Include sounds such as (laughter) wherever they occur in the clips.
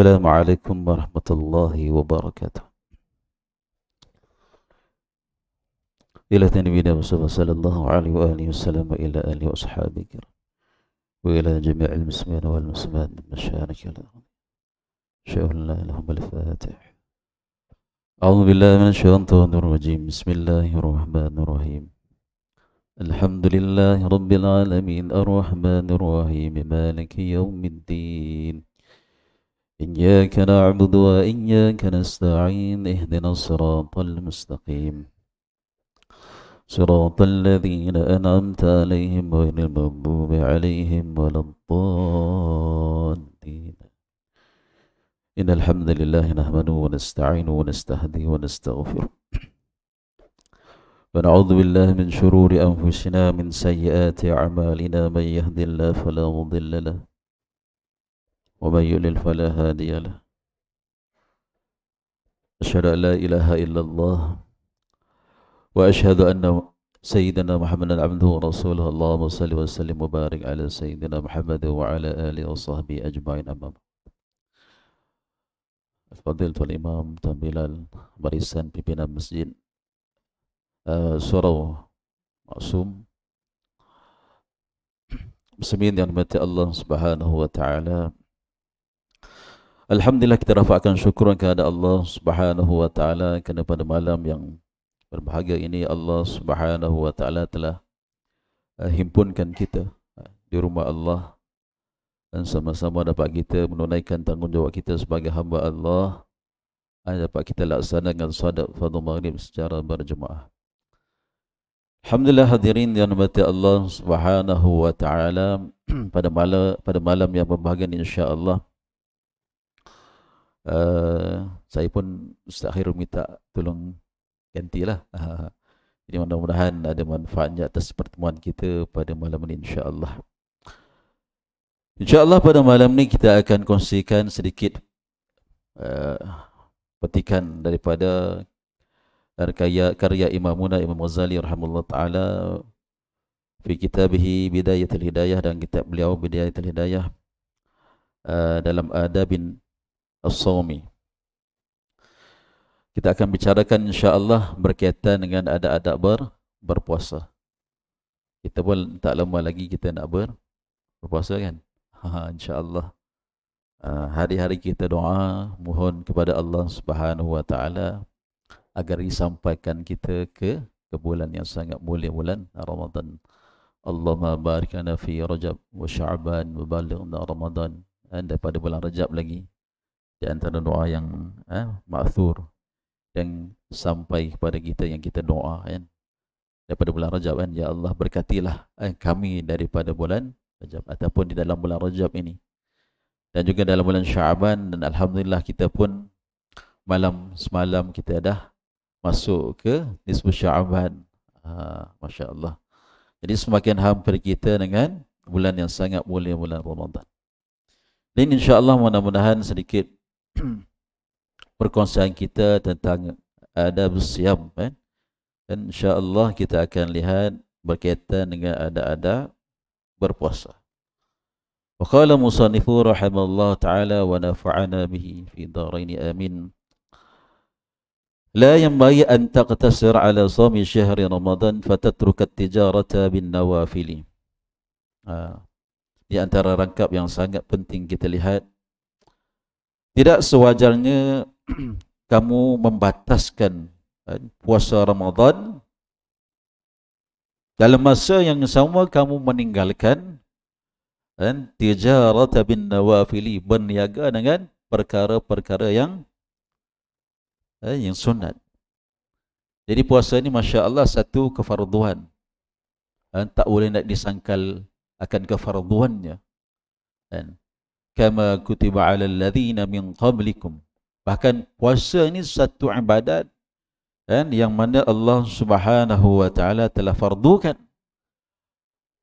السلام عليكم ورحمة الله وبركاته إلى نبينا وصحبه صلى الله عليه وآله وسلم إلى آله وأصحابه الكرام وإلى جميع المسلمين والمسلمات بالمشارق الأرض شيخ الله لهم الفاتح أعوذ بالله من الشيطان الرجيم بسم الله الرحمن الرحيم الحمد لله رب العالمين الرحمن الرحيم مالك يوم الدين إياك نعبد وإياك نستعين اهدنا الصراط المستقيم صراط الذين أنعمت عليهم غير المغضوب عليهم ولا الضالين إن الحمد لله نحمده ونستعينه ونستهديه ونستغفره ونعوذ بالله من شرور أنفسنا من سيئات أعمالنا من يهد الله فلا مضل له ومن يلل فلا هادي له أشهد أن لا إله إلا الله وأشهد أن سيدنا محمد عبده ورسوله اللهم صل وسلم وبارك على سيدنا محمد وعلى آله وصحبه أجمعين أما فضيلة الإمام tampilan barisan ببناء masjid uh, آه، معصوم maksum muslimin الله سبحانه Allah Subhanahu wa taala Alhamdulillah kita rafakkan syukur kepada Allah Subhanahu wa taala kerana pada malam yang berbahagia ini Allah Subhanahu wa taala telah eh, himpunkan kita eh, di rumah Allah dan sama-sama dapat kita menunaikan tanggungjawab kita sebagai hamba Allah dan dapat kita laksanakan solat fardu maghrib secara berjemaah. Alhamdulillah hadirin yang dimuliakan Allah Subhanahu wa taala (clears throat) pada malam pada malam yang berbahagia ini insya-Allah Eh, saya pun Ustaz Khairul minta tolong gantilah. Uh, jadi mudah-mudahan ada manfaatnya atas pertemuan kita pada malam ini insya-Allah. Insya-Allah pada malam ini kita akan kongsikan sedikit uh, petikan daripada karya, karya Imamuna Imam Ghazali rahimahullah taala fi kitabihi bidayatul hidayah dan kitab beliau bidayatul hidayah uh, dalam Adabin. As-Sawmi Kita akan bicarakan insyaAllah berkaitan dengan adab-adab ber, berpuasa Kita pun tak lama lagi kita nak ber, berpuasa kan ha, ha, InsyaAllah ah, Hari-hari kita doa Mohon kepada Allah subhanahu wa ta'ala Agar disampaikan kita ke ke bulan yang sangat mulia bulan Ramadhan. Allah mabarikana fi Rajab wa Sya'ban wa balighna Ramadan. Anda pada bulan Rajab lagi di antara doa yang eh, ma'thur yang sampai kepada kita yang kita doa kan daripada bulan Rajab kan ya Allah berkatilah eh, kami daripada bulan Rajab ataupun di dalam bulan Rajab ini dan juga dalam bulan Syaban dan alhamdulillah kita pun malam semalam kita dah masuk ke Nisfu Syaban ha, masya-Allah jadi semakin hampir kita dengan bulan yang sangat mulia bulan Ramadan dan insya-Allah mudah-mudahan sedikit (clears throat) perkongsian kita tentang adab siam kan dan insyaallah kita akan lihat berkaitan dengan ada adab berpuasa wa qala musannifu rahimallahu taala wa nafa'ana bihi fi dharaini amin لا ينبغي أن ala على صوم شهر رمضان فتترك التجارة بالنوافل. Di antara rangkap yang sangat penting kita lihat tidak sewajarnya (clears throat) kamu membataskan eh, puasa Ramadan dalam masa yang sama kamu meninggalkan dan eh, tijarat bin nawafil berniaga dengan perkara-perkara yang eh, yang sunat. Jadi puasa ini Masya Allah satu kefarduan. Dan tak boleh nak disangkal akan kefarduannya. Dan kama kutiba ala alladhina min qablikum bahkan puasa ni satu ibadat kan yang mana Allah Subhanahu wa taala telah fardukan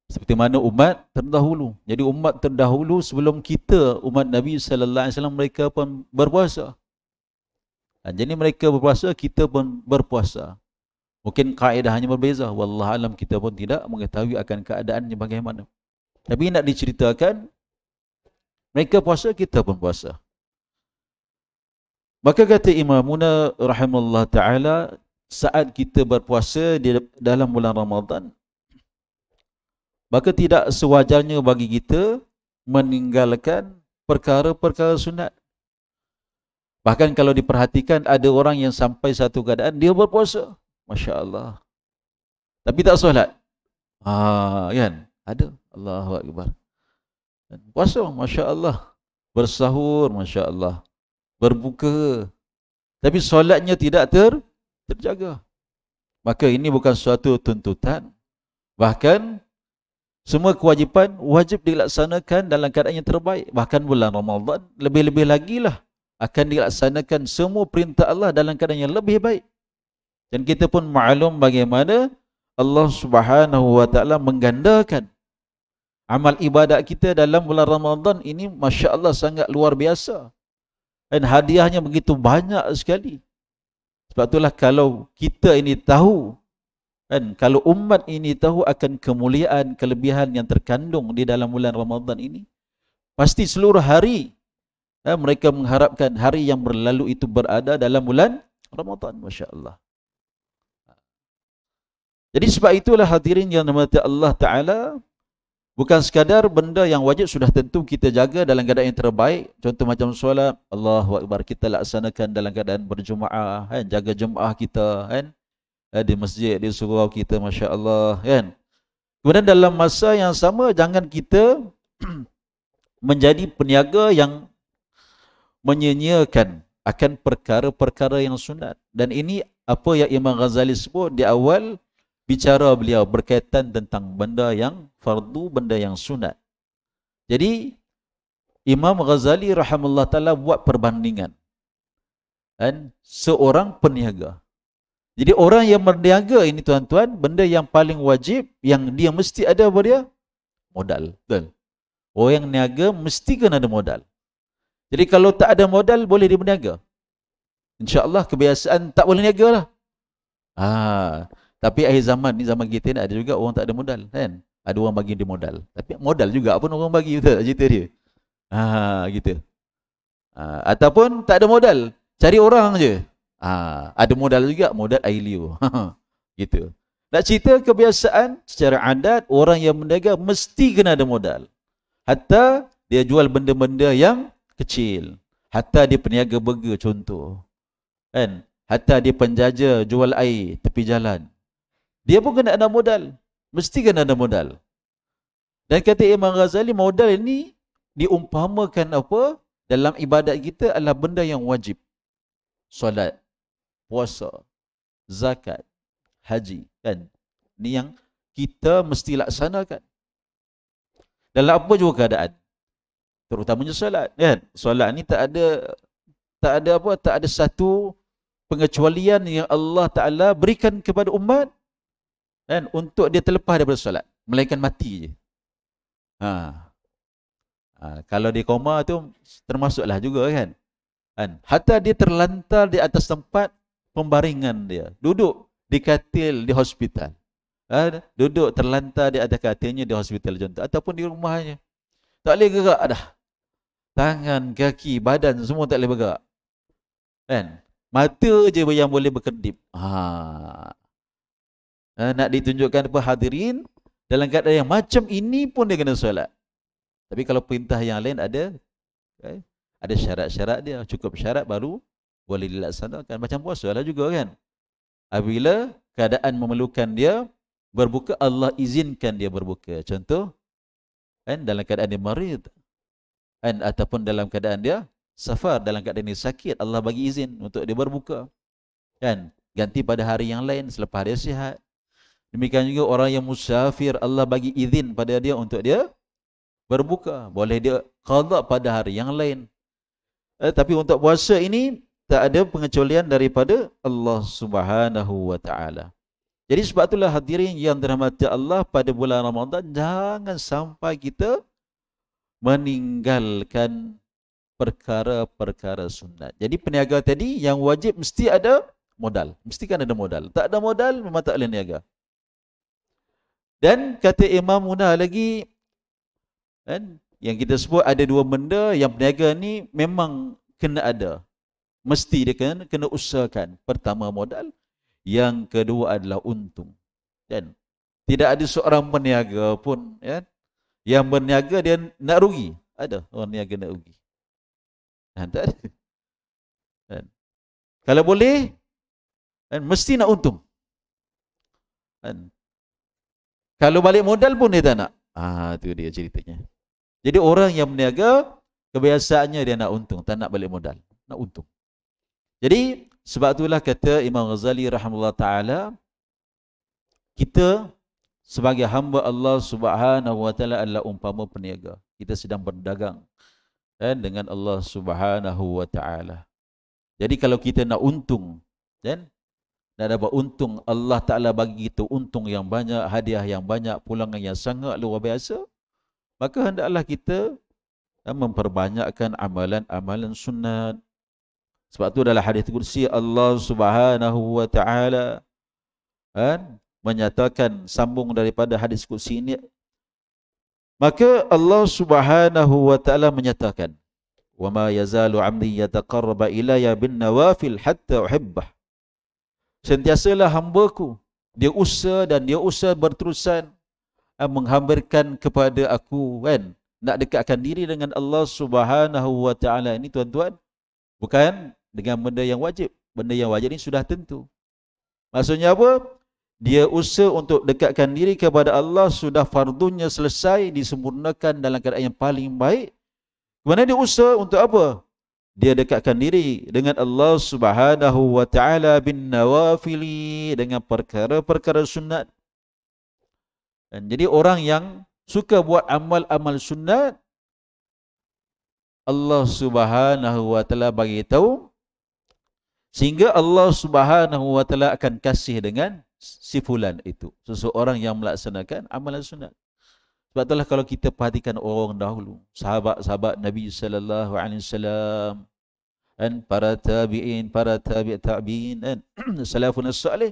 seperti mana umat terdahulu jadi umat terdahulu sebelum kita umat Nabi sallallahu alaihi wasallam mereka pun berpuasa dan jadi mereka berpuasa kita pun berpuasa mungkin kaedah hanya berbeza wallahu alam kita pun tidak mengetahui akan keadaannya bagaimana tapi nak diceritakan mereka puasa, kita pun puasa. Maka kata imamuna rahimahullah ta'ala, saat kita berpuasa di dalam bulan Ramadhan, maka tidak sewajarnya bagi kita meninggalkan perkara-perkara sunat. Bahkan kalau diperhatikan ada orang yang sampai satu keadaan dia berpuasa. Masya Allah. Tapi tak solat. Ah, kan? Ada. Allahu Akbar. Dan puasa, Masya Allah. Bersahur, Masya Allah. Berbuka. Tapi solatnya tidak ter, terjaga. Maka ini bukan suatu tuntutan. Bahkan, semua kewajipan wajib dilaksanakan dalam keadaan yang terbaik. Bahkan bulan Ramadan, lebih-lebih lagi lah akan dilaksanakan semua perintah Allah dalam keadaan yang lebih baik. Dan kita pun maklum bagaimana Allah Subhanahu Wa Taala menggandakan amal ibadat kita dalam bulan Ramadan ini Masya Allah sangat luar biasa dan hadiahnya begitu banyak sekali sebab itulah kalau kita ini tahu dan kalau umat ini tahu akan kemuliaan, kelebihan yang terkandung di dalam bulan Ramadan ini pasti seluruh hari ya, mereka mengharapkan hari yang berlalu itu berada dalam bulan Ramadhan, Masya Allah jadi sebab itulah hadirin yang nama Allah Ta'ala Bukan sekadar benda yang wajib sudah tentu kita jaga dalam keadaan yang terbaik. Contoh macam solat, Allahu Akbar kita laksanakan dalam keadaan berjumaah, kan? jaga jemaah kita kan? Eh, di masjid, di surau kita, Masya Allah. Kan? Kemudian dalam masa yang sama, jangan kita (clears throat) menjadi peniaga yang menyenyakan akan perkara-perkara yang sunat. Dan ini apa yang Imam Ghazali sebut di awal, bicara beliau berkaitan tentang benda yang fardu, benda yang sunat. Jadi Imam Ghazali rahimahullah taala buat perbandingan. Dan seorang peniaga. Jadi orang yang berniaga ini tuan-tuan, benda yang paling wajib yang dia mesti ada apa dia? Modal. Betul. Orang yang niaga mesti kena ada modal. Jadi kalau tak ada modal boleh dia berniaga? Insyaallah kebiasaan tak boleh niagalah. Ah, ha. Tapi akhir zaman ni zaman kita ni ada juga orang tak ada modal kan. Ada orang bagi dia modal. Tapi modal juga pun orang bagi betul tak cerita dia. Ha gitu. Ha, ataupun tak ada modal, cari orang je. Ha, ada modal juga, modal air liur. (laughs) gitu. Nak cerita kebiasaan secara adat orang yang berniaga mesti kena ada modal. Hatta dia jual benda-benda yang kecil. Hatta dia peniaga burger contoh. Kan? Hatta dia penjaja jual air tepi jalan. Dia pun kena ada modal. Mesti kena ada modal. Dan kata Imam Ghazali, modal ini diumpamakan apa? Dalam ibadat kita adalah benda yang wajib. Solat, puasa, zakat, haji. Kan? Ini yang kita mesti laksanakan. Dalam apa juga keadaan? Terutamanya solat. Kan? Solat ni tak ada tak ada apa? Tak ada satu pengecualian yang Allah Ta'ala berikan kepada umat dan untuk dia terlepas daripada solat. Melainkan mati je. Ha. ha. Kalau dia koma tu termasuklah juga kan. Kan? Hatta dia terlantar di atas tempat pembaringan dia. Duduk di katil di hospital. Ha? Duduk terlantar di atas katilnya di hospital contoh. Ataupun di rumahnya. Tak boleh gerak dah. Tangan, kaki, badan semua tak boleh bergerak. Kan? Mata je yang boleh berkedip. Ha uh, nak ditunjukkan kepada hadirin dalam keadaan yang macam ini pun dia kena solat. Tapi kalau perintah yang lain ada okay, eh, ada syarat-syarat dia, cukup syarat baru boleh dilaksanakan macam puasa lah juga kan. Apabila keadaan memerlukan dia berbuka Allah izinkan dia berbuka. Contoh kan dalam keadaan dia marid kan ataupun dalam keadaan dia safar dalam keadaan dia sakit Allah bagi izin untuk dia berbuka. Kan ganti pada hari yang lain selepas dia sihat. Demikian juga orang yang musafir Allah bagi izin pada dia untuk dia berbuka. Boleh dia qadha pada hari yang lain. Eh, tapi untuk puasa ini tak ada pengecualian daripada Allah Subhanahu wa taala. Jadi sebab itulah hadirin yang dirahmati Allah pada bulan Ramadan jangan sampai kita meninggalkan perkara-perkara sunat. Jadi peniaga tadi yang wajib mesti ada modal. Mesti kan ada modal. Tak ada modal memang tak boleh niaga. Dan kata Imam Munah lagi kan, yang kita sebut ada dua benda yang peniaga ni memang kena ada. Mesti dia kena, kena usahakan. Pertama modal, yang kedua adalah untung. Kan? Tidak ada seorang peniaga pun ya, yang peniaga dia nak rugi. Ada orang niaga nak rugi. Dan ha, tak ada. Kan? Kalau boleh, kan, mesti nak untung. Kalau balik modal pun dia tak nak. Ah, tu dia ceritanya. Jadi orang yang berniaga kebiasaannya dia nak untung, tak nak balik modal, nak untung. Jadi sebab itulah kata Imam Ghazali rahimahullah taala kita sebagai hamba Allah Subhanahu wa taala adalah umpama peniaga. Kita sedang berdagang kan, dengan Allah Subhanahu wa taala. Jadi kalau kita nak untung kan, dan dapat untung Allah Ta'ala bagi kita untung yang banyak, hadiah yang banyak, pulangan yang sangat luar biasa. Maka hendaklah kita eh, memperbanyakkan amalan-amalan sunat. Sebab tu dalam hadis kursi Allah Subhanahu Wa Ta'ala kan, menyatakan sambung daripada hadis kursi ini. Maka Allah Subhanahu Wa Ta'ala menyatakan, وَمَا يَزَالُ عَمْدِي يَتَقَرَّبَ إِلَيَا بِالنَّوَافِلْ حَتَّى أُحِبَّهِ sentiasalah ku dia usaha dan dia usaha berterusan eh, menghampirkan kepada aku kan nak dekatkan diri dengan Allah Subhanahu wa taala ini tuan-tuan bukan dengan benda yang wajib benda yang wajib ini sudah tentu maksudnya apa dia usaha untuk dekatkan diri kepada Allah sudah fardunya selesai disempurnakan dalam keadaan yang paling baik kemudian dia usaha untuk apa dia dekatkan diri dengan Allah Subhanahu wa taala bin Nawafil dengan perkara-perkara sunat. Dan jadi orang yang suka buat amal-amal sunat Allah Subhanahu wa taala bagi tahu sehingga Allah Subhanahu wa taala akan kasih dengan si fulan itu seseorang yang melaksanakan amalan sunat. Sebab itulah kalau kita perhatikan orang dahulu, sahabat-sahabat Nabi sallallahu alaihi wasallam dan para tabi'in, para tabi' tabi'in dan (clears throat) salafun salih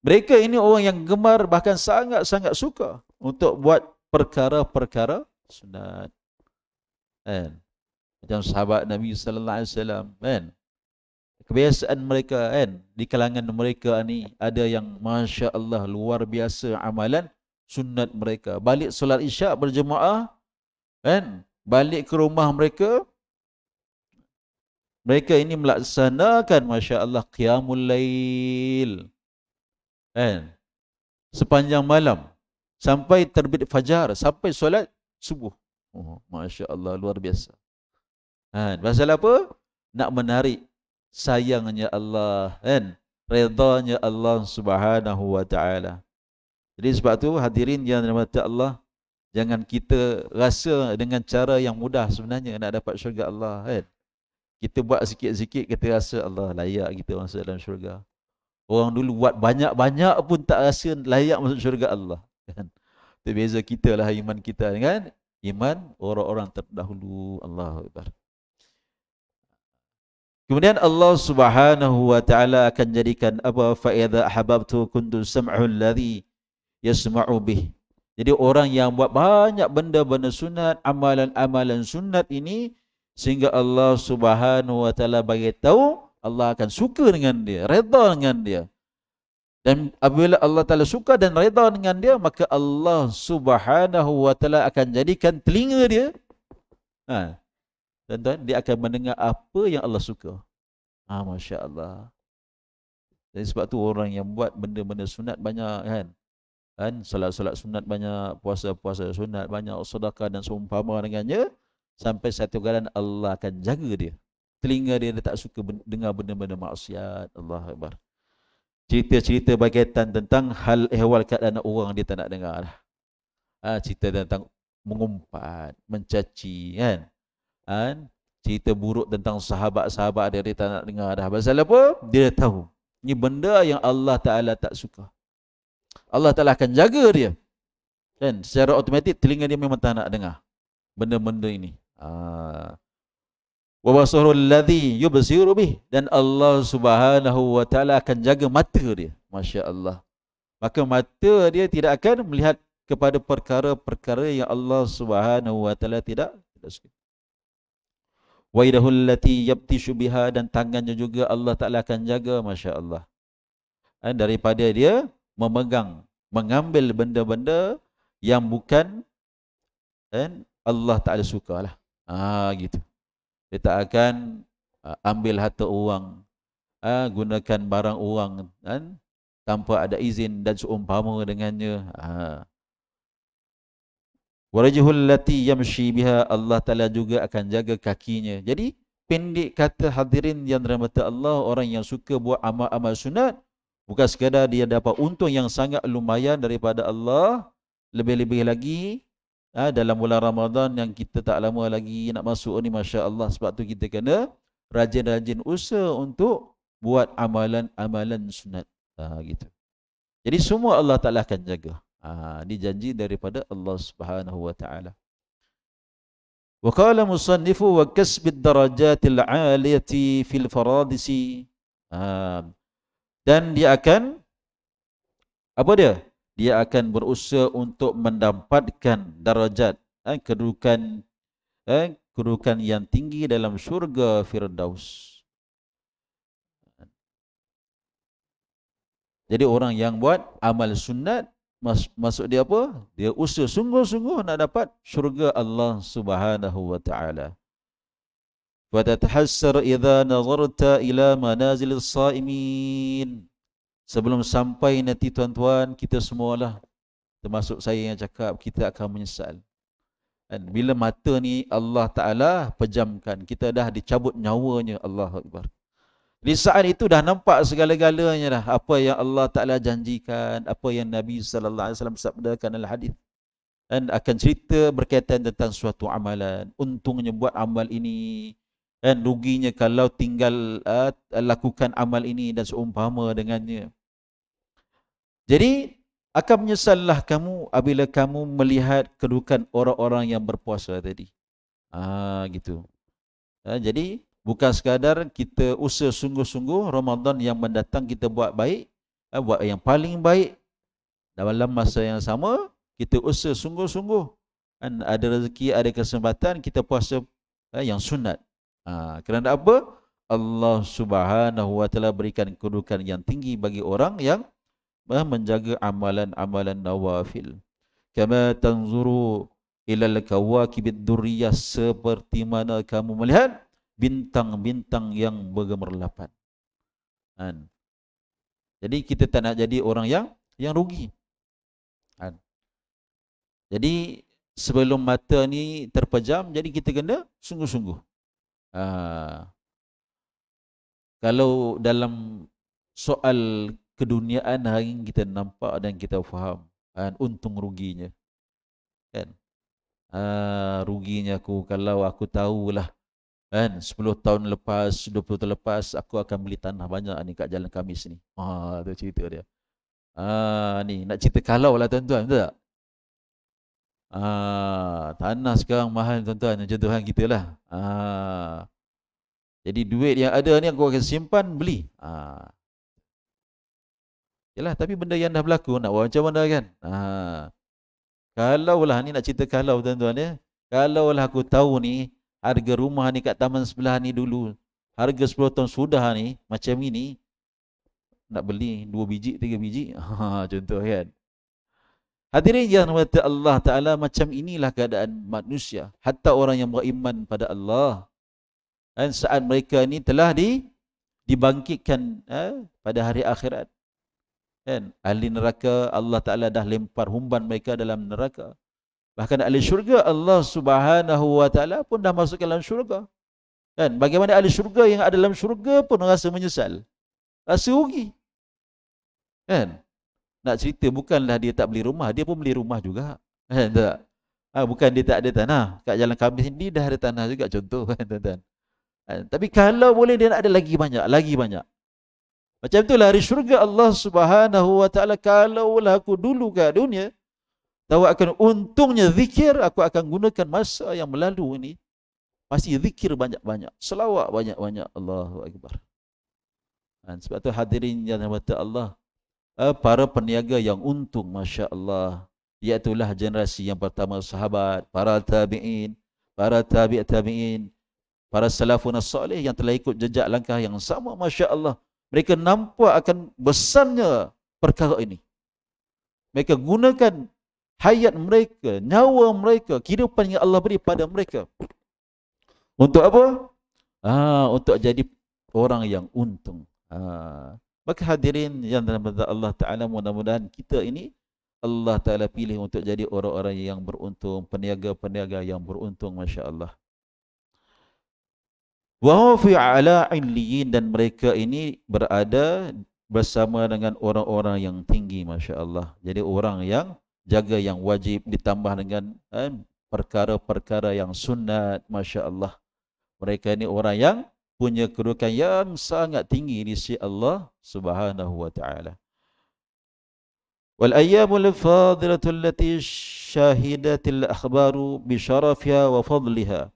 mereka ini orang yang gemar bahkan sangat-sangat suka untuk buat perkara-perkara sunat. Kan? Macam sahabat Nabi sallallahu alaihi wasallam kan. Kebiasaan mereka kan di kalangan mereka ni ada yang masya-Allah luar biasa amalan sunat mereka. Balik solat isyak berjemaah, kan? balik ke rumah mereka, mereka ini melaksanakan Masya Allah Qiyamul Lail. Kan? Sepanjang malam. Sampai terbit fajar. Sampai solat subuh. Oh, Masya Allah luar biasa. Kan? Pasal apa? Nak menarik sayangnya Allah. Kan? Redanya Allah subhanahu wa ta'ala. Jadi sebab tu hadirin yang dirahmati Allah Jangan kita rasa dengan cara yang mudah sebenarnya nak dapat syurga Allah kan. Kita buat sikit-sikit kita rasa Allah layak kita masuk dalam syurga. Orang dulu buat banyak-banyak pun tak rasa layak masuk syurga Allah kan. Itu beza kita lah iman kita dengan iman orang-orang terdahulu Allah Akbar. Kemudian Allah Subhanahu wa taala akan jadikan apa fa iza hababtu kuntu sam'ul ladzi yasma'u bih. Jadi orang yang buat banyak benda-benda sunat, amalan-amalan sunat ini sehingga Allah Subhanahu wa taala bagi tahu Allah akan suka dengan dia, redha dengan dia. Dan apabila Allah Taala suka dan redha dengan dia, maka Allah Subhanahu wa taala akan jadikan telinga dia ha, dan tuan, dia akan mendengar apa yang Allah suka. Ah, ha, masya Allah. Jadi sebab tu orang yang buat benda-benda sunat banyak kan kan solat-solat sunat banyak puasa-puasa sunat banyak sedekah dan seumpama dengannya sampai satu galan Allah akan jaga dia telinga dia, dia tak suka dengar benda-benda maksiat Allah akbar cerita-cerita berkaitan tentang hal ehwal keadaan orang dia tak nak dengar ha, cerita tentang mengumpat mencaci kan kan cerita buruk tentang sahabat-sahabat dia, dia tak nak dengar dah pasal apa dia tahu ni benda yang Allah Taala tak suka Allah Ta'ala akan jaga dia. Kan? Secara otomatik, telinga dia memang tak nak dengar benda-benda ini. Ah. Wa basuhu alladhi yubsiru bih. Dan Allah Subhanahu Wa Ta'ala akan jaga mata dia. Masya Allah. Maka mata dia tidak akan melihat kepada perkara-perkara yang Allah Subhanahu Wa Ta'ala tidak, suka. Wa idahu allati yabtishu biha. Dan tangannya juga Allah Ta'ala akan jaga. Masya Allah. Dan daripada dia memegang, mengambil benda-benda yang bukan dan eh, Allah Ta'ala suka lah. Ha, gitu. Dia tak akan uh, ambil harta uang, uh, ha, gunakan barang uang, kan, tanpa ada izin dan seumpama dengannya. Ha. Warajihul lati yamshi biha Allah Ta'ala juga akan jaga kakinya. Jadi, pendek kata hadirin yang rahmat Allah, orang yang suka buat amal-amal sunat, Bukan sekadar dia dapat untung yang sangat lumayan daripada Allah. Lebih-lebih lagi ha, dalam bulan Ramadan yang kita tak lama lagi nak masuk ni Masya Allah. Sebab tu kita kena rajin-rajin usaha untuk buat amalan-amalan sunat. Ha, gitu. Jadi semua Allah Ta'ala akan jaga. Ha, ini janji daripada Allah Subhanahu Wa Ta'ala. وقال مصنفه وكسب الدرجات العالية في الفرادسي آه dan dia akan apa dia? Dia akan berusaha untuk mendapatkan darajat eh, kedudukan eh, kedudukan yang tinggi dalam syurga Firdaus. Jadi orang yang buat amal sunat masuk dia apa? Dia usaha sungguh-sungguh nak dapat syurga Allah Subhanahu wa taala. Fatahassar idza nazarta ila manazilis saimin. Sebelum sampai nanti tuan-tuan kita semualah termasuk saya yang cakap kita akan menyesal. Dan bila mata ni Allah Taala pejamkan, kita dah dicabut nyawanya Allah Akbar. Di saat itu dah nampak segala-galanya dah apa yang Allah Taala janjikan, apa yang Nabi saw alaihi wasallam sabdakan dalam hadis. Dan akan cerita berkaitan tentang suatu amalan, untungnya buat amal ini, dan eh, ruginya kalau tinggal uh, lakukan amal ini dan seumpama dengannya. Jadi akan menyesallah kamu apabila kamu melihat kedudukan orang-orang yang berpuasa tadi. Ah gitu. Uh, jadi bukan sekadar kita usaha sungguh-sungguh Ramadan yang mendatang kita buat baik, uh, buat yang paling baik dalam masa yang sama kita usaha sungguh-sungguh dan ada rezeki, ada kesempatan kita puasa uh, yang sunat. Ha, kerana apa? Allah Subhanahu wa taala berikan kedudukan yang tinggi bagi orang yang menjaga amalan-amalan nawafil. Kama tanzuru ilal kawaki kawakib ad seperti mana kamu melihat bintang-bintang yang bergemerlapan. Kan? Jadi kita tak nak jadi orang yang yang rugi. Kan? Jadi sebelum mata ni terpejam jadi kita kena sungguh-sungguh uh, kalau dalam soal keduniaan hari ini kita nampak dan kita faham dan untung ruginya kan uh, ruginya aku kalau aku tahu lah. kan 10 tahun lepas 20 tahun lepas aku akan beli tanah banyak ni kat jalan Kamis ni ha tu cerita dia ah ni nak cerita kalau lah tuan-tuan betul tak Aa, ah, tanah sekarang mahal tuan-tuan dan jatuhan kita lah. Aa, ah, jadi duit yang ada ni aku akan simpan, beli. Aa. Ah. Yalah, tapi benda yang dah berlaku nak buat macam mana kan? Aa. Kalaulah ni nak cerita kalau tuan-tuan ya. Kalaulah aku tahu ni harga rumah ni kat taman sebelah ni dulu. Harga 10 tahun sudah ni macam ini. Nak beli 2 biji, 3 biji. (laughs) Ha, contoh kan? Hadirin yang dirahmati Allah Taala macam inilah keadaan manusia hatta orang yang beriman pada Allah dan saat mereka ini telah di dibangkitkan eh, pada hari akhirat kan ahli neraka Allah Taala dah lempar humban mereka dalam neraka bahkan ahli syurga Allah Subhanahu Wa Taala pun dah masuk dalam syurga kan bagaimana ahli syurga yang ada dalam syurga pun rasa menyesal rasa rugi kan nak cerita bukanlah dia tak beli rumah, dia pun beli rumah juga. (laughs) Kan, tak? Ha, bukan dia tak ada tanah. Kat Jalan Kamis ni dah ada tanah juga contoh. (laughs) Kan, tuan-tuan. Ha, tapi kalau boleh dia nak ada lagi banyak, lagi banyak. Macam itulah hari syurga Allah Subhanahu wa taala kalaulah aku dulu ke dunia tahu akan untungnya zikir aku akan gunakan masa yang melalu ini pasti zikir banyak-banyak, selawat banyak-banyak Allahu akbar. Dan ha, sebab tu hadirin yang dirahmati Allah, uh, para peniaga yang untung Masya Allah Iaitulah generasi yang pertama sahabat, para tabi'in, para tabi' tabi'in, para salafun as-salih yang telah ikut jejak langkah yang sama Masya Allah. Mereka nampak akan besarnya perkara ini. Mereka gunakan hayat mereka, nyawa mereka, kehidupan yang Allah beri pada mereka. Untuk apa? Ah, untuk jadi orang yang untung. Ah. Maka hadirin yang dalam benda Allah Ta'ala mudah-mudahan kita ini Allah Ta'ala pilih untuk jadi orang-orang yang beruntung, peniaga-peniaga yang beruntung, Masya Allah. Wahfi ala illiyin dan mereka ini berada bersama dengan orang-orang yang tinggi, masya Allah. Jadi orang yang jaga yang wajib ditambah dengan eh, perkara-perkara eh, yang sunat, masya Allah. Mereka ini orang yang punya kedudukan yang sangat tinggi di sisi Allah Subhanahu wa taala. Wal ayyamul fadilatu allati shahidat al akhbaru bi sharafiha wa fadliha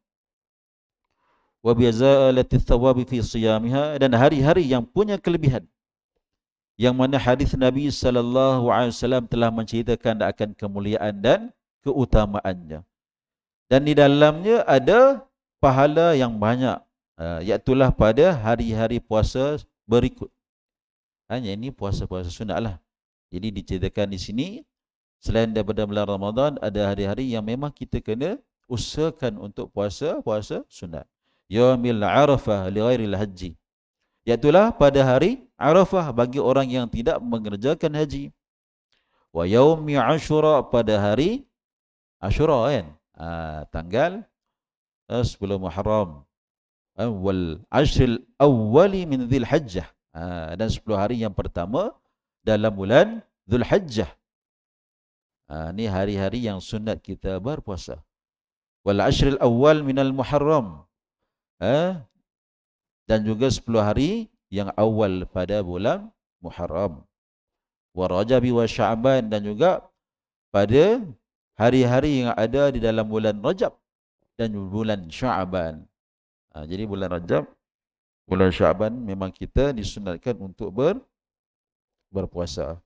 wa bi zalati thawabi fi siyamiha dan hari-hari yang punya kelebihan yang mana hadis Nabi sallallahu alaihi wasallam telah menceritakan akan kemuliaan dan keutamaannya dan di dalamnya ada pahala yang banyak Eh, Iaitulah pada hari-hari puasa berikut. Hanya ini puasa-puasa sunat lah. Jadi diceritakan di sini, selain daripada bulan Ramadan, ada hari-hari yang memang kita kena usahakan untuk puasa-puasa sunat. Yawmil Arafah li haji. Iaitulah pada hari Arafah bagi orang yang tidak mengerjakan haji. Wa yawmi Ashura pada hari Ashura kan? Uh, tanggal eh, uh, 10 Muharram. Awal ashril awwali min dhil hajjah ha, dan 10 hari yang pertama dalam bulan dhul hajjah ini ha, hari-hari yang sunat kita berpuasa wal ashril awal min al muharram ha, dan juga 10 hari yang awal pada bulan Muharram wa Rajab wa Sya'ban dan juga pada hari-hari yang ada di dalam bulan Rajab dan bulan Sya'ban. Ha, jadi bulan Rajab, bulan Syaban memang kita disunatkan untuk ber, berpuasa.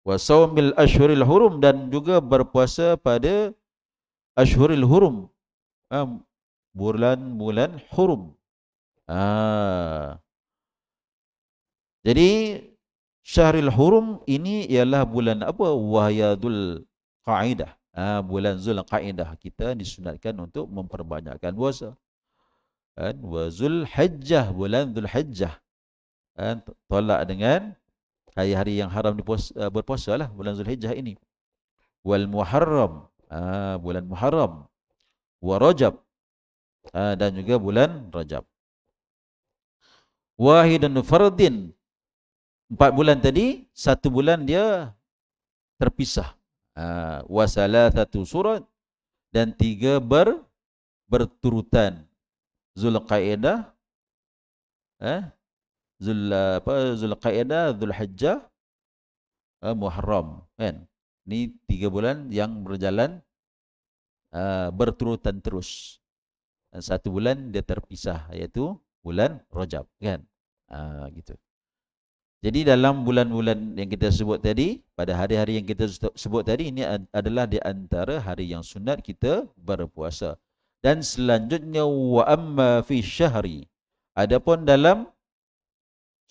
Wa saumil ashuril hurum dan juga berpuasa pada ashuril hurum. Ha, bulan-bulan hurum. Ha. Jadi Syahril Hurum ini ialah bulan apa? Wahya Dhul Qa'idah. Ha, bulan Zul Qa'idah. Kita disunatkan untuk memperbanyakkan puasa. Kan? Wa Zul Hajjah, bulan Zul Hajjah. Kan? Tolak dengan hari-hari yang haram dipuasa, eh, berpuasa lah, bulan Zul Hajjah ini. Wal Muharram, ah, bulan Muharram. Wa Rajab, ah, dan juga bulan Rajab. Wahidun Fardin, empat bulan tadi, satu bulan dia terpisah. Ha, Wasala satu Surat, dan tiga ber, berturutan. Zulqaidah eh Zul apa Zulqaidah Zulhijjah eh, Muharram kan ni tiga bulan yang berjalan uh, berturutan terus dan eh, satu bulan dia terpisah iaitu bulan Rajab kan uh, gitu jadi dalam bulan-bulan yang kita sebut tadi, pada hari-hari yang kita sebut tadi, ini adalah di antara hari yang sunat kita berpuasa dan selanjutnya wa amma fi syahri adapun dalam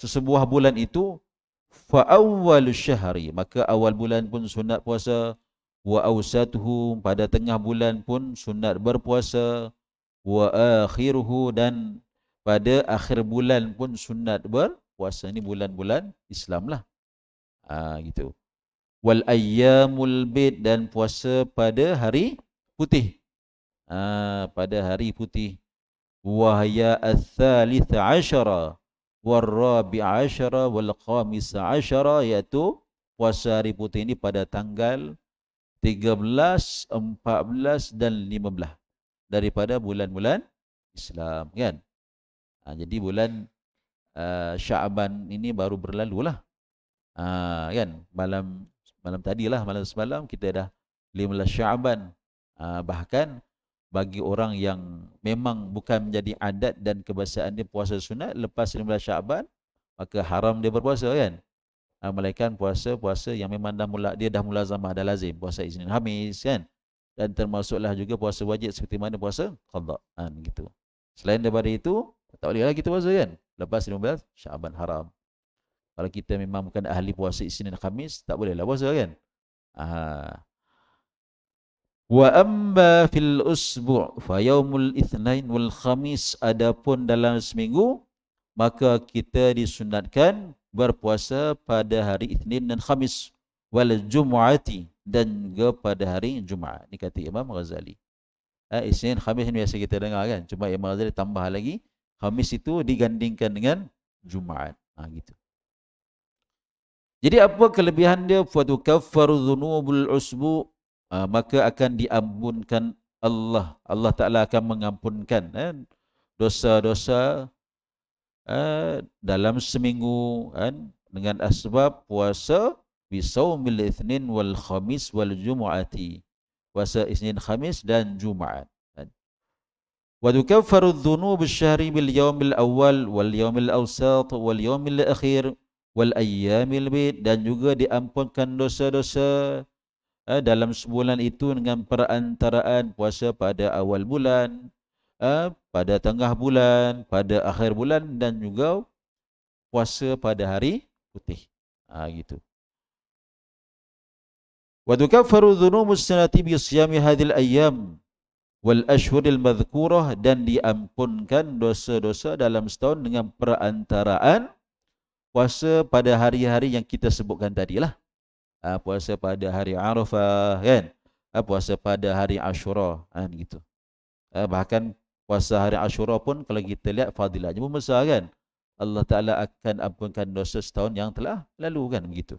sesebuah bulan itu fa awwal syahri maka awal bulan pun sunat puasa wa awsatuhu pada tengah bulan pun sunat berpuasa wa akhiruhu dan pada akhir bulan pun sunat berpuasa ni bulan-bulan Islam lah ha, gitu wal ayyamul bid dan puasa pada hari putih Ah, pada hari putih wahya al-thalith asyara wal-rabi asyara wal-khamis asyara iaitu puasa hari putih ini pada tanggal 13, 14 dan 15 daripada bulan-bulan Islam kan ha, jadi bulan uh, Syaban ini baru berlalu lah ha, kan malam malam tadi lah malam semalam kita dah 15 Syaban ha, bahkan bagi orang yang memang bukan menjadi adat dan kebiasaan dia puasa sunat lepas 15 Syaban maka haram dia berpuasa kan uh, melainkan puasa-puasa yang memang dah mula dia dah mula zamah dah lazim puasa Isnin Khamis kan dan termasuklah juga puasa wajib seperti mana puasa qada kan ha, gitu selain daripada itu tak boleh lagi kita puasa kan lepas 15 Syaban haram kalau kita memang bukan ahli puasa Isnin Khamis tak boleh lah puasa kan uh, Wa amma fil usbu' fa yaumul itsnain wal khamis adapun dalam seminggu maka kita disunatkan berpuasa pada hari Isnin dan Khamis wal Jumu'ati dan juga pada hari Jumaat. Ini kata Imam Ghazali. Ha, Isnin Khamis ini biasa kita dengar kan. Cuma Imam Ghazali tambah lagi Khamis itu digandingkan dengan Jumaat. Ha, gitu. Jadi apa kelebihan dia? Fatu kafaru dhunubul usbu' uh, maka akan diampunkan Allah Allah Taala akan mengampunkan eh, dosa-dosa eh, uh, dalam seminggu kan dengan asbab puasa bisaumil itsnin wal khamis wal jumu'ati puasa Isnin Khamis dan Jumaat kan. Wa tukaffaru adh-dhunub ash-shahri bil yawm al-awwal wal yawm al-awsat wal yawm al-akhir wal ayyam al bid dan juga diampunkan dosa-dosa eh, dalam sebulan itu dengan perantaraan puasa pada awal bulan, eh, pada tengah bulan, pada akhir bulan dan juga puasa pada hari putih. Ah ha, gitu. Wa tukaffaru dhunubus sanati bi siyami hadhil ayyam wal ashhuril madhkurah dan diampunkan dosa-dosa dalam setahun dengan perantaraan puasa pada hari-hari yang kita sebutkan tadilah uh, puasa pada hari Arafah kan uh, puasa pada hari Ashura kan gitu uh, bahkan puasa hari Ashura pun kalau kita lihat fadilahnya pun besar kan Allah Taala akan ampunkan dosa setahun yang telah lalu kan begitu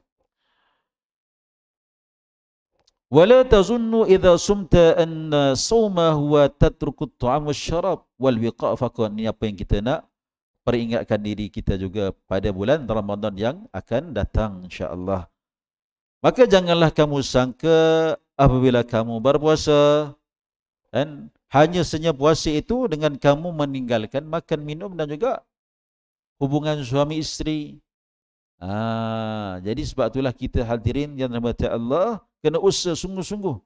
ولا تظنوا إذا صمت أن الصوم هو تترك الطعام والشراب والوقاء فكون apa yang kita nak peringatkan diri kita juga pada bulan Ramadan yang akan datang insyaallah Maka janganlah kamu sangka apabila kamu berpuasa dan hanya senyap puasa itu dengan kamu meninggalkan makan minum dan juga hubungan suami isteri. Aa, ha, jadi sebab itulah kita hadirin yang rahmati Allah kena usaha sungguh-sungguh.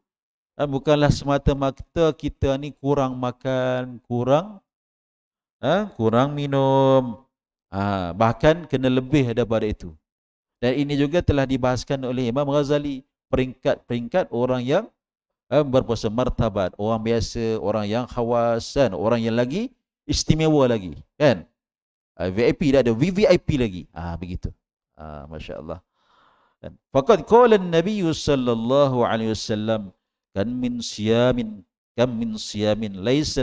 Dan bukanlah semata-mata kita ni kurang makan, kurang ha, kurang minum. Ha, bahkan kena lebih daripada itu. Dan ini juga telah dibahaskan oleh Imam Ghazali peringkat-peringkat orang yang eh, berpuasa martabat, orang biasa, orang yang khawasan, orang yang lagi istimewa lagi, kan? Uh, ah, VIP dah ada VVIP lagi. Ah ha, begitu. Ah ha, masya-Allah. Kan? Faqad nabi sallallahu alaihi wasallam kan min siyamin kan min siyamin laisa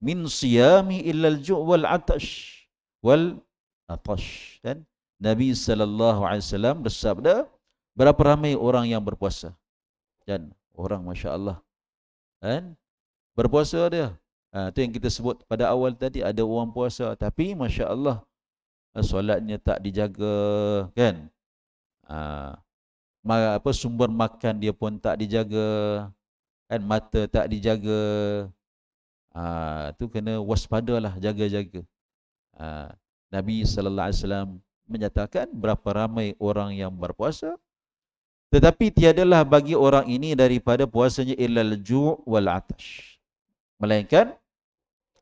min siyami illa al-ju' wal atash wal atash kan Nabi saw bersabda, berapa ramai orang yang berpuasa? Dan orang masya-Allah. Kan? Berpuasa dia. Ha, itu yang kita sebut pada awal tadi ada orang puasa tapi masya-Allah eh, solatnya tak dijaga kan? Ha, apa sumber makan dia pun tak dijaga kan mata tak dijaga ha, tu kena waspadalah jaga-jaga ha, Nabi sallallahu alaihi wasallam menyatakan berapa ramai orang yang berpuasa tetapi tiadalah bagi orang ini daripada puasanya illal ju' wal atash melainkan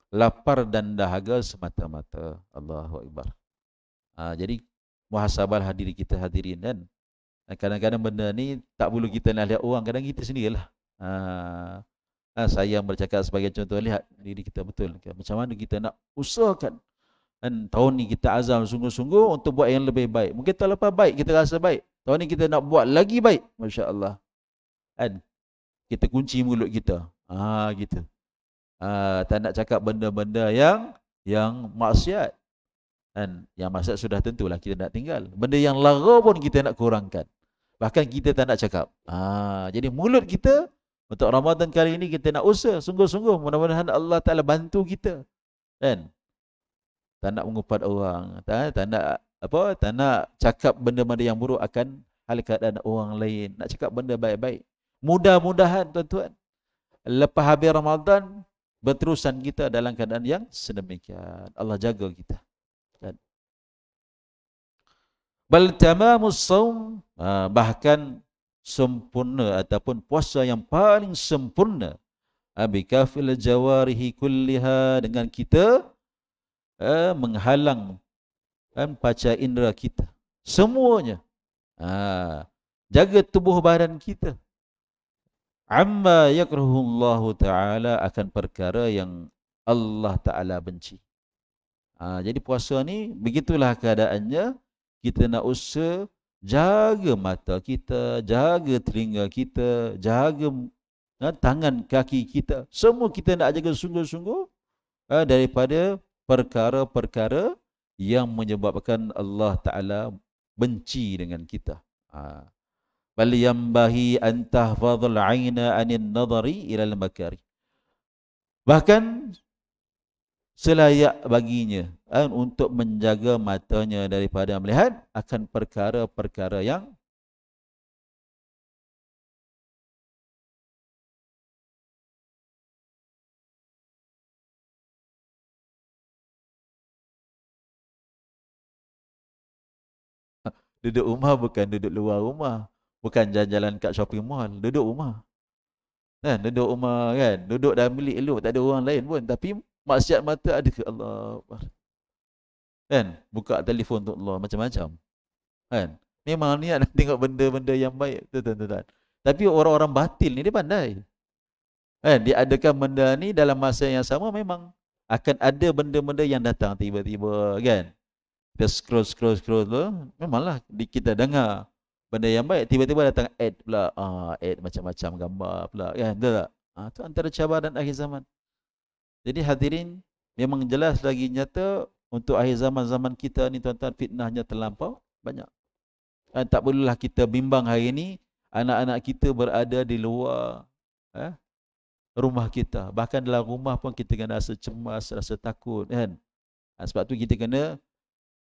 lapar dan dahaga semata-mata Allahu akbar ha, jadi muhasabah hadirin kita hadirin kan ha, kadang-kadang benda ni tak perlu kita nak lihat orang kadang kita sendirilah ha, ha, saya yang bercakap sebagai contoh lihat diri kita betul ke macam mana kita nak usahakan dan tahun ni kita azam sungguh-sungguh untuk buat yang lebih baik. Mungkin tahun lepas baik, kita rasa baik. Tahun ni kita nak buat lagi baik. Masya Allah. Dan kita kunci mulut kita. Ah gitu. Ah ha, tak nak cakap benda-benda yang yang maksiat. Dan yang maksiat sudah tentulah kita nak tinggal. Benda yang lara pun kita nak kurangkan. Bahkan kita tak nak cakap. Ah ha, jadi mulut kita untuk Ramadan kali ini kita nak usah sungguh-sungguh mudah-mudahan Allah Taala bantu kita. Dan tak nak mengumpat orang, tak, tak nak apa, tak nak cakap benda-benda yang buruk akan hal keadaan orang lain. Nak cakap benda baik-baik. Mudah-mudahan tuan-tuan. Lepas habis Ramadan, berterusan kita dalam keadaan yang sedemikian. Allah jaga kita. Bal tamamus saum ha, bahkan sempurna ataupun puasa yang paling sempurna abikafil ha, jawarihi kulliha dengan kita eh, menghalang kan, ha, paca indera kita. Semuanya. Ha, jaga tubuh badan kita. Amma yakruhullahu ta'ala akan perkara yang Allah ta'ala benci. Ha, jadi puasa ni, begitulah keadaannya. Kita nak usaha jaga mata kita, jaga telinga kita, jaga ha, tangan kaki kita. Semua kita nak jaga sungguh-sungguh ha, daripada perkara-perkara yang menyebabkan Allah Ta'ala benci dengan kita. Bal ha. yambahi antahfadhul aina anin nadari ilal makari. Bahkan selayak baginya eh, untuk menjaga matanya daripada melihat akan perkara-perkara yang Duduk rumah bukan duduk luar rumah. Bukan jalan-jalan kat shopping mall. Duduk rumah. Kan? Duduk rumah kan? Duduk dalam bilik elok. Tak ada orang lain pun. Tapi maksiat mata ada ke Allah. Kan? Buka telefon untuk Allah. Macam-macam. Kan? Memang niat nak tengok benda-benda yang baik. Tuan-tuan. Tapi orang-orang batil ni dia pandai. Kan? Dia adakan benda ni dalam masa yang sama memang akan ada benda-benda yang datang tiba-tiba kan scroll scroll scroll tu memanglah kita dengar benda yang baik tiba-tiba datang ad pula ah ad macam-macam gambar pula ya betul tak ah tu antara cabaran akhir zaman jadi hadirin memang jelas lagi nyata untuk akhir zaman-zaman kita ni tuan-tuan fitnahnya terlampau banyak dan ah, tak perlulah kita bimbang hari ni anak-anak kita berada di luar eh, rumah kita bahkan dalam rumah pun kita kena rasa cemas rasa takut kan ah, sebab tu kita kena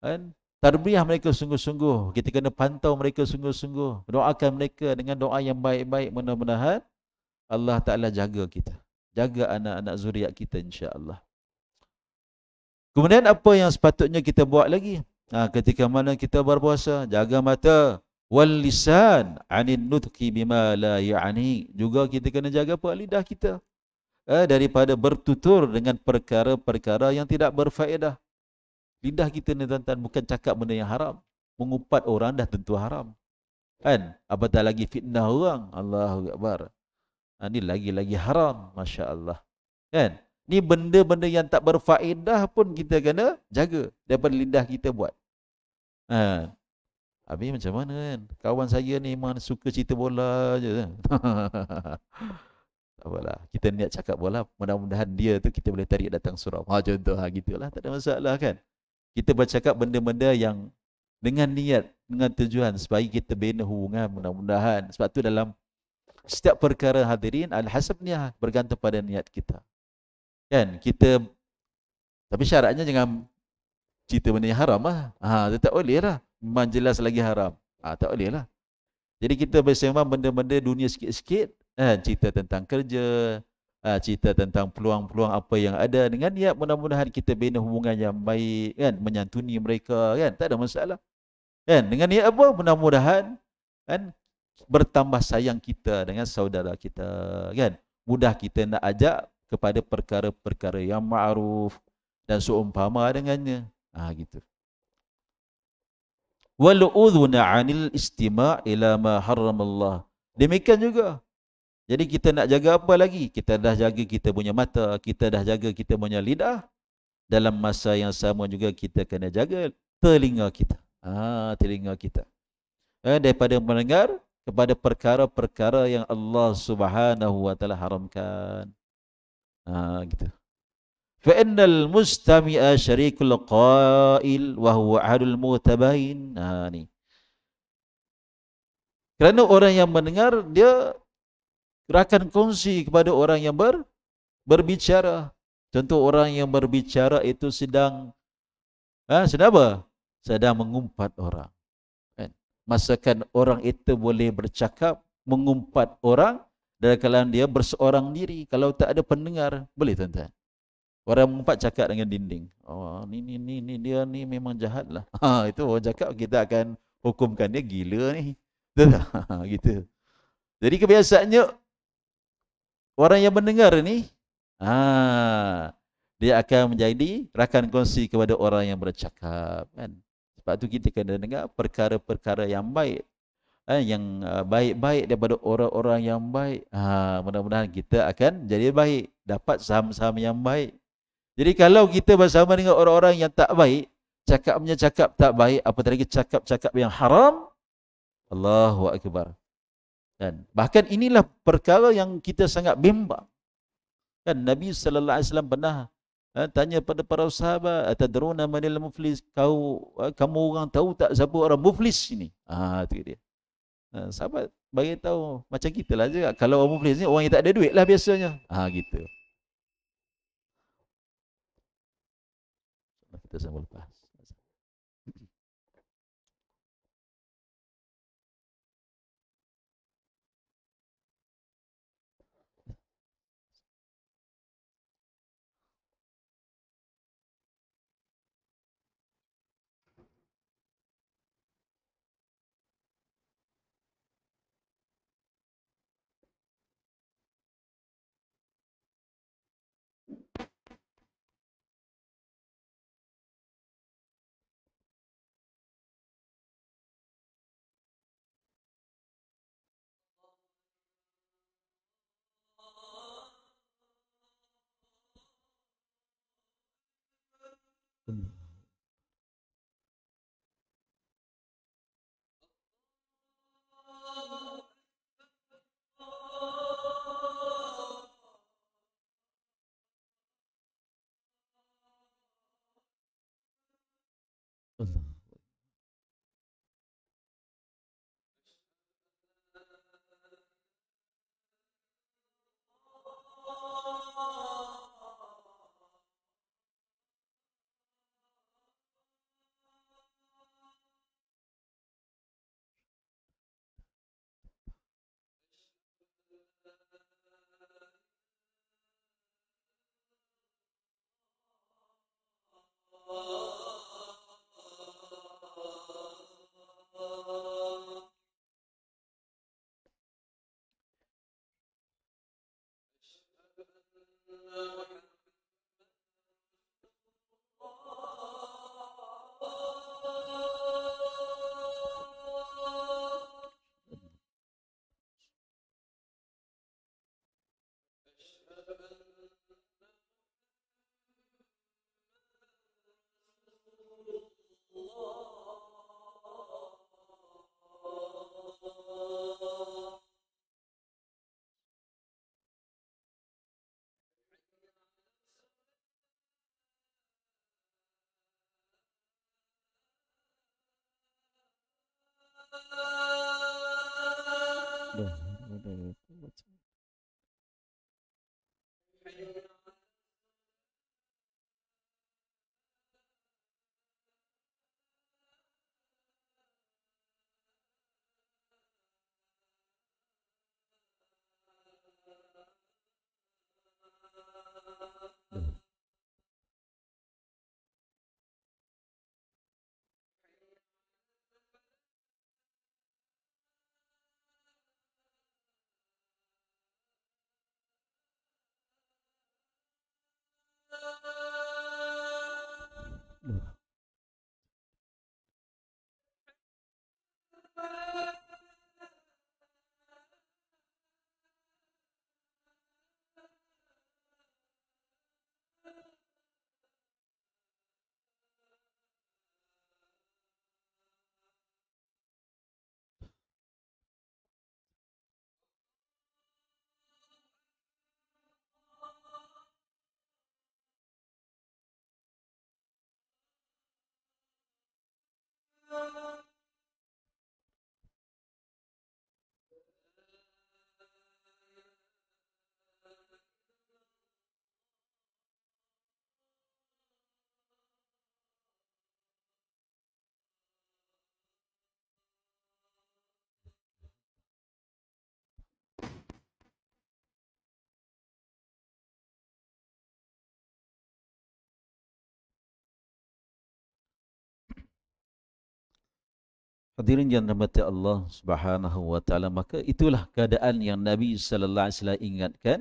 kan? tarbiyah mereka sungguh-sungguh kita kena pantau mereka sungguh-sungguh doakan mereka dengan doa yang baik-baik mudah-mudahan Allah Taala jaga kita jaga anak-anak zuriat kita insya-Allah kemudian apa yang sepatutnya kita buat lagi ha, ketika mana kita berpuasa jaga mata wal lisan anin nutki bima la ya'ni juga kita kena jaga pula lidah kita eh, daripada bertutur dengan perkara-perkara yang tidak berfaedah Lidah kita ni tuan-tuan bukan cakap benda yang haram. Mengupat orang dah tentu haram. Kan? apa Apatah lagi fitnah orang. Allahu Akbar. Ha, ni lagi-lagi haram. Masya Allah. Kan? Ni benda-benda yang tak berfaedah pun kita kena jaga daripada lidah kita buat. Ha. Habis macam mana kan? Kawan saya ni memang suka cerita bola je. (laughs) tak apalah. Kita niat cakap bola. Mudah-mudahan dia tu kita boleh tarik datang surau. Ha, contoh. Ha, gitulah. Tak ada masalah kan? kita bercakap benda-benda yang dengan niat, dengan tujuan supaya kita bina hubungan mudah-mudahan. Sebab tu dalam setiap perkara hadirin, al-hasab niat bergantung pada niat kita. Kan? Kita, tapi syaratnya jangan cerita benda yang haram lah. Ha, dia tak boleh lah. Memang jelas lagi haram. Ha, tak boleh lah. Jadi kita bersama benda-benda dunia sikit-sikit. Kan? Cerita tentang kerja, uh, cerita tentang peluang-peluang apa yang ada dengan dia. Mudah-mudahan kita bina hubungan yang baik kan, menyantuni mereka kan, tak ada masalah. Kan, dengan dia apa? Mudah-mudahan kan bertambah sayang kita dengan saudara kita kan. Mudah kita nak ajak kepada perkara-perkara yang ma'ruf dan seumpama dengannya. Ah ha, gitu. Wal udhuna 'anil istima' ila ma Allah. Demikian juga jadi kita nak jaga apa lagi? Kita dah jaga kita punya mata, kita dah jaga kita punya lidah. Dalam masa yang sama juga kita kena jaga telinga kita. Ah, ha, telinga kita. Eh, daripada mendengar kepada perkara-perkara yang Allah Subhanahu wa taala haramkan. Ah, ha, gitu. Fa innal mustami'a syarikul qail wa huwa ahadul mutabain. Ah, ha, ni. Kerana orang yang mendengar dia gerakan kongsi kepada orang yang ber, berbicara. Contoh orang yang berbicara itu sedang ha, sedang apa? Sedang mengumpat orang. Kan? Masakan orang itu boleh bercakap, mengumpat orang dalam keadaan dia berseorang diri. Kalau tak ada pendengar, boleh tuan-tuan? Orang mengumpat cakap dengan dinding. Oh, ni, ni, ni, ni, dia ni memang jahat lah. (laughs) Ha, itu orang cakap, kita akan hukumkan dia gila ni. Betul tak? (laughs) Ha, gitu. Jadi kebiasaannya orang yang mendengar ini ha, dia akan menjadi rakan kongsi kepada orang yang bercakap kan sebab tu kita kena dengar perkara-perkara yang baik eh, yang eh, baik-baik daripada orang-orang yang baik ha, mudah-mudahan kita akan jadi baik dapat saham-saham yang baik jadi kalau kita bersama dengan orang-orang yang tak baik cakapnya cakap tak baik apa lagi cakap-cakap yang haram Allahu akbar dan bahkan inilah perkara yang kita sangat bimbang. Kan Nabi sallallahu alaihi wasallam pernah ha, tanya pada para sahabat, "Atadruna manil muflis? Kau ha, kamu orang tahu tak siapa orang muflis ini?" Ah, ha, tu dia. Ha, sahabat bagi tahu macam kita lah juga. Kalau orang muflis ni orang yang tak ada duit lah biasanya. Ah, ha, gitu. Kita sambung lepas. 嗯。嗯。What's lửa mm. Oh, Hadirin yang dirahmati Allah Subhanahu wa taala, maka itulah keadaan yang Nabi sallallahu alaihi wasallam ingatkan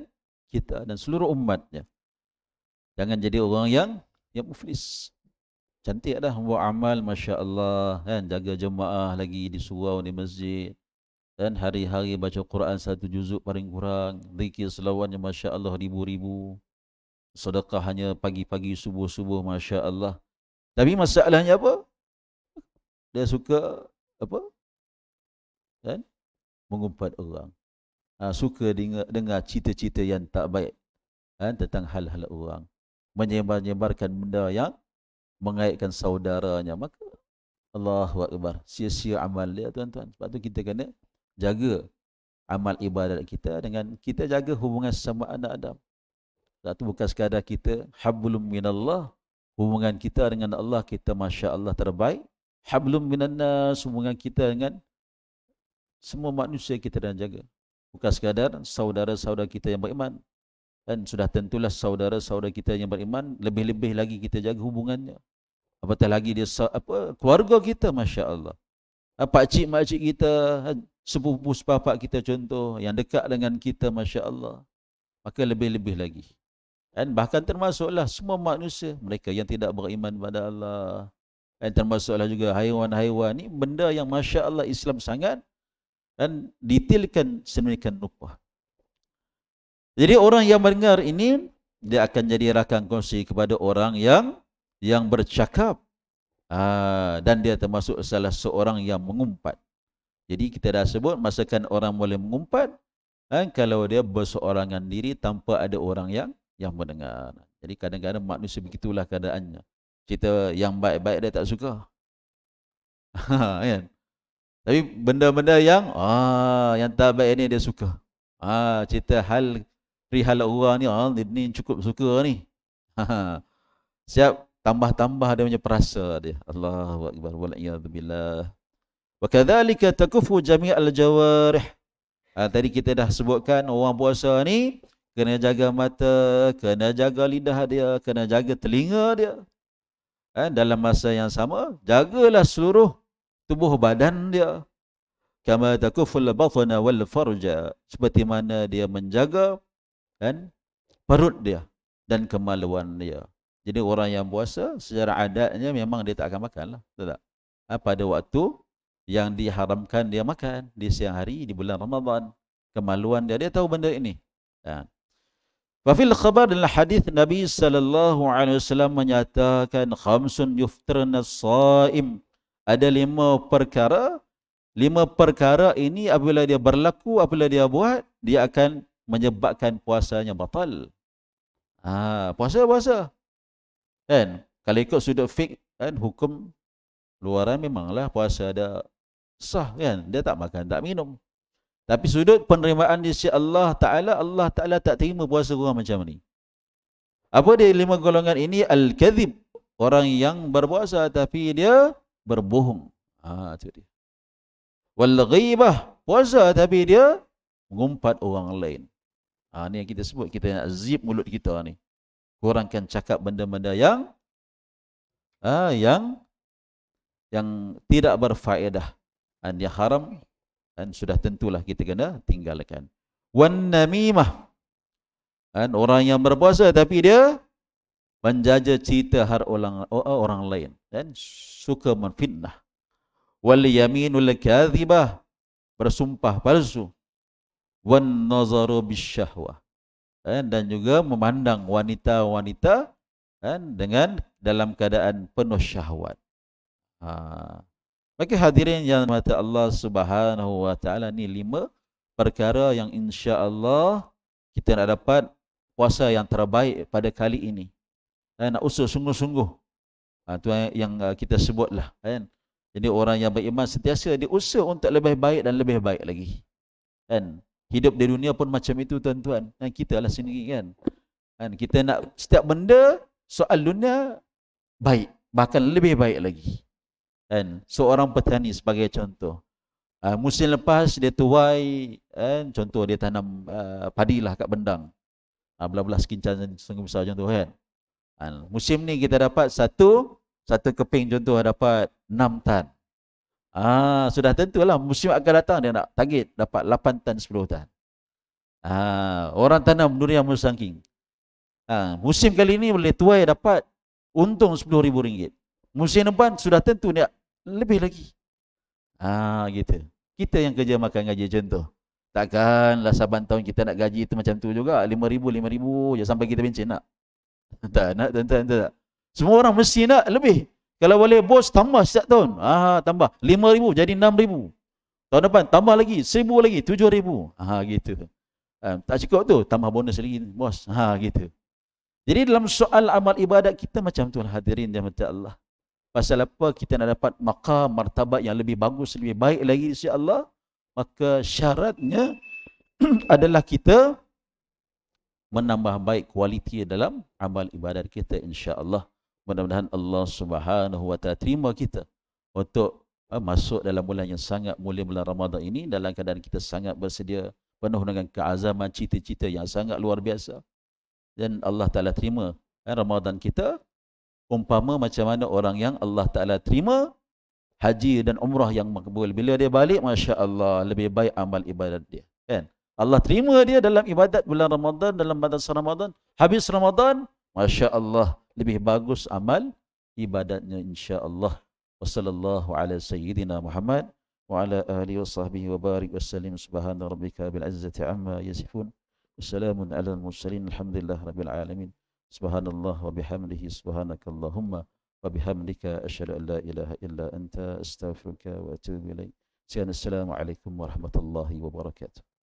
kita dan seluruh umatnya. Jangan jadi orang yang yang muflis. Cantik dah buat amal masya-Allah kan jaga jemaah lagi di surau di masjid dan hari-hari baca Quran satu juzuk paling kurang zikir selawatnya masya-Allah ribu-ribu sedekah hanya pagi-pagi subuh-subuh masya-Allah tapi masalahnya apa dia suka apa kan mengumpat orang ha, suka dengar, dengar cerita-cerita yang tak baik kan tentang hal-hal orang menyebarkan nyebarkan benda yang mengaitkan saudaranya maka Allahu akbar sia-sia amal dia tuan-tuan sebab tu kita kena jaga amal ibadat kita dengan kita jaga hubungan sama anak Adam. Satu bukan sekadar kita hablum minallah hubungan kita dengan Allah kita masya-Allah terbaik hablum minan semua hubungan kita dengan semua manusia kita dan jaga bukan sekadar saudara-saudara kita yang beriman dan sudah tentulah saudara-saudara kita yang beriman lebih-lebih lagi kita jaga hubungannya apatah lagi dia apa keluarga kita masya-Allah apa ah, cik mak cik kita kan, sepupu sepapa kita contoh yang dekat dengan kita masya-Allah maka lebih-lebih lagi dan bahkan termasuklah semua manusia mereka yang tidak beriman kepada Allah dan termasuklah juga haiwan-haiwan ni benda yang masya-Allah Islam sangat dan detailkan sedemikian rupa. Jadi orang yang mendengar ini dia akan jadi rakan kongsi kepada orang yang yang bercakap aa, ha, dan dia termasuk salah seorang yang mengumpat. Jadi kita dah sebut masakan orang boleh mengumpat dan ha, kalau dia berseorangan diri tanpa ada orang yang yang mendengar. Jadi kadang-kadang manusia begitulah keadaannya. Cerita yang baik-baik dia tak suka. (laughs) kan? Tapi benda-benda yang ah yang tak baik ni dia suka. Ah cerita hal perihal orang ni ah ni cukup suka ni. (laughs) Siap tambah-tambah dia punya perasa dia. Allahuakbar wa iyadzubillah. Wa kadzalika takufu jami'al jawarih. Ah tadi kita dah sebutkan orang puasa ni kena jaga mata, kena jaga lidah dia, kena jaga telinga dia, eh, dalam masa yang sama jagalah seluruh tubuh badan dia kama takuful batna wal farja seperti mana dia menjaga kan perut dia dan kemaluan dia jadi orang yang puasa secara adatnya memang dia tak akan makan lah. Betul tak? Eh, pada waktu yang diharamkan dia makan di siang hari, di bulan Ramadan. Kemaluan dia, dia tahu benda ini. Dan, ha, Wa fil khabar dalam hadis Nabi sallallahu alaihi wasallam menyatakan khamsun yuftirun saim Ada lima perkara. Lima perkara ini apabila dia berlaku, apabila dia buat, dia akan menyebabkan puasanya batal. Ah, puasa puasa. Kan? Kalau ikut sudut fik kan hukum luaran memanglah puasa ada sah kan? Dia tak makan, tak minum. Tapi sudut penerimaan di sisi Allah Ta'ala, Allah Ta'ala tak terima puasa orang macam ni. Apa dia lima golongan ini? Al-Kadhib. Orang yang berpuasa tapi dia berbohong. Ha, itu dia. Wal-Ghibah. Puasa tapi dia mengumpat orang lain. Ha, ini yang kita sebut. Kita nak zip mulut kita ni. Orang Kurangkan cakap benda-benda yang ha, yang yang tidak berfaedah. Dan dia haram dan sudah tentulah kita kena tinggalkan. Wan namimah. Dan orang yang berpuasa tapi dia menjaja cerita har orang orang lain dan suka menfitnah. Wal yaminul kadhibah bersumpah palsu. Wan nazaru bisyahwah. Kan, dan juga memandang wanita-wanita dan dengan dalam keadaan penuh syahwat. Ha. Bagi hadirin yang mata Allah Subhanahu Wa Taala ni lima perkara yang insya Allah kita nak dapat puasa yang terbaik pada kali ini. Dan eh, nak usul sungguh-sungguh. Itu ha, yang uh, kita sebutlah. Kan? Jadi orang yang beriman sentiasa dia untuk lebih baik dan lebih baik lagi. Kan? Hidup di dunia pun macam itu tuan-tuan. Dan kita lah sendiri kan. Kan? Kita nak setiap benda soal dunia baik. Bahkan lebih baik lagi. Dan seorang petani sebagai contoh. Uh, musim lepas dia tuai, kan? contoh dia tanam uh, padi lah kat bendang. Uh, belah-belah sekincang sungguh besar contoh kan. Uh, musim ni kita dapat satu, satu keping contoh dapat enam tan. Ah, sudah tentulah musim akan datang dia nak target dapat 8 tan 10 tan. Ah, orang tanam durian musangking. Ah, musim kali ini boleh tuai dapat untung rm ringgit. Musim depan sudah tentu dia lebih lagi. Ah ha, gitu. Kita yang kerja makan gaji contoh. Takkanlah saban tahun kita nak gaji itu macam tu juga. Lima ribu, lima ribu je sampai kita pencin nak. (laughs) Tak nak, tak, tak, tak, Semua orang mesti nak lebih. Kalau boleh bos tambah setiap tahun. Ah ha, tambah. Lima ribu jadi enam ribu. Tahun depan tambah lagi. Seribu lagi. Tujuh ribu. Ah ha, gitu. Ha, tak cukup tu. Tambah bonus lagi bos. Ah ha, gitu. Jadi dalam soal amal ibadat kita macam tu lah, hadirin dan Allah. Pasal apa kita nak dapat maqam, martabat yang lebih bagus, lebih baik lagi di sisi Allah? Maka syaratnya (clears throat) adalah kita menambah baik kualiti dalam amal ibadat kita insya-Allah. Mudah-mudahan Allah Subhanahu wa taala terima kita untuk uh, masuk dalam bulan yang sangat mulia bulan Ramadan ini dalam keadaan kita sangat bersedia penuh dengan keazaman cita-cita yang sangat luar biasa. Dan Allah Taala terima eh, Ramadan kita umpama macam mana orang yang Allah Ta'ala terima haji dan umrah yang makbul. Bila dia balik, Masya Allah, lebih baik amal ibadat dia. Kan? Allah terima dia dalam ibadat bulan Ramadan, dalam bulan Ramadan. Habis Ramadan, Masya Allah, lebih bagus amal ibadatnya insya Allah. Wassalamualaikum warahmatullahi wabarakatuh. Muhammad wa ala alihi wa sahbihi wa barik wa salim subhanahu rabbika bil azzati amma yasifun. Wassalamun ala al-mursalin. Alhamdulillah rabbil alamin. سبحان الله وبحمده سبحانك اللهم وبحمدك أشهد أن لا إله إلا أنت أستغفرك وأتوب إليك سيان السلام عليكم ورحمة الله وبركاته